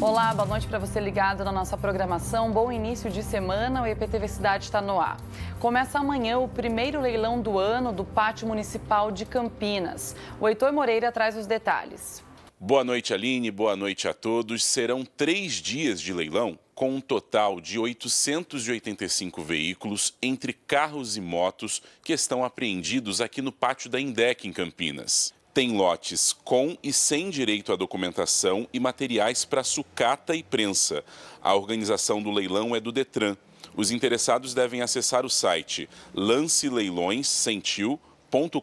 Olá, boa noite para você ligado na nossa programação. Bom início de semana, o IPTV Cidade está no ar. Começa amanhã o primeiro leilão do ano do Pátio Municipal de Campinas. O Heitor Moreira traz os detalhes. Boa noite, Aline. Boa noite a todos. Serão três dias de leilão com um total de 885 veículos, entre carros e motos, que estão apreendidos aqui no pátio da Indec, em Campinas tem lotes com e sem direito à documentação e materiais para sucata e prensa. A organização do leilão é do Detran. Os interessados devem acessar o site lanceleilões.sentiu.com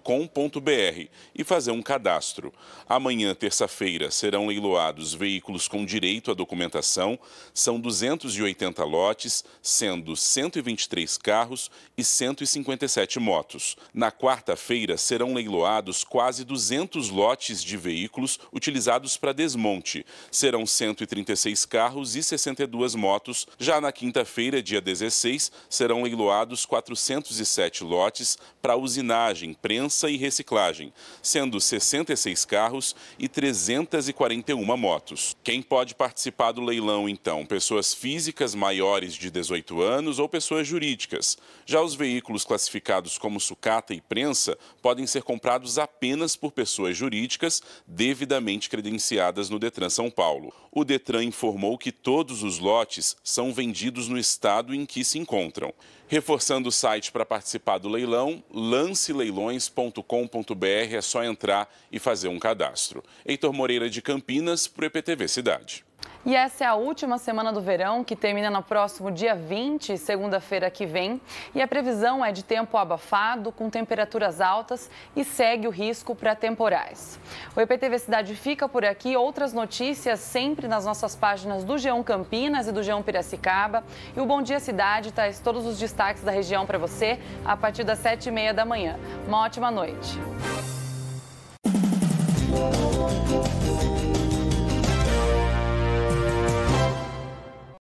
.com.br e fazer um cadastro. Amanhã, terça-feira, serão leiloados veículos com direito à documentação. São 280 lotes, sendo 123 carros e 157 motos. Na quarta-feira, serão leiloados quase 200 lotes de veículos utilizados para desmonte. Serão 136 carros e 62 motos. Já na quinta-feira, dia 16, serão leiloados 407 lotes para usinagem imprensa e reciclagem, sendo 66 carros e 341 motos. Quem pode participar do leilão, então? Pessoas físicas maiores de 18 anos ou pessoas jurídicas. Já os veículos classificados como sucata e prensa podem ser comprados apenas por pessoas jurídicas devidamente credenciadas no Detran São Paulo. O Detran informou que todos os lotes são vendidos no estado em que se encontram. Reforçando o site para participar do leilão, lance leilões aviões.com.br é só entrar e fazer um cadastro. Heitor Moreira de Campinas para o EPTV Cidade. E essa é a última semana do verão, que termina no próximo dia 20, segunda-feira que vem. E a previsão é de tempo abafado, com temperaturas altas e segue o risco para temporais. O IPTV Cidade fica por aqui. Outras notícias sempre nas nossas páginas do Geão Campinas e do Geão Piracicaba. E o Bom Dia Cidade traz todos os destaques da região para você a partir das 7h30 da manhã. Uma ótima noite.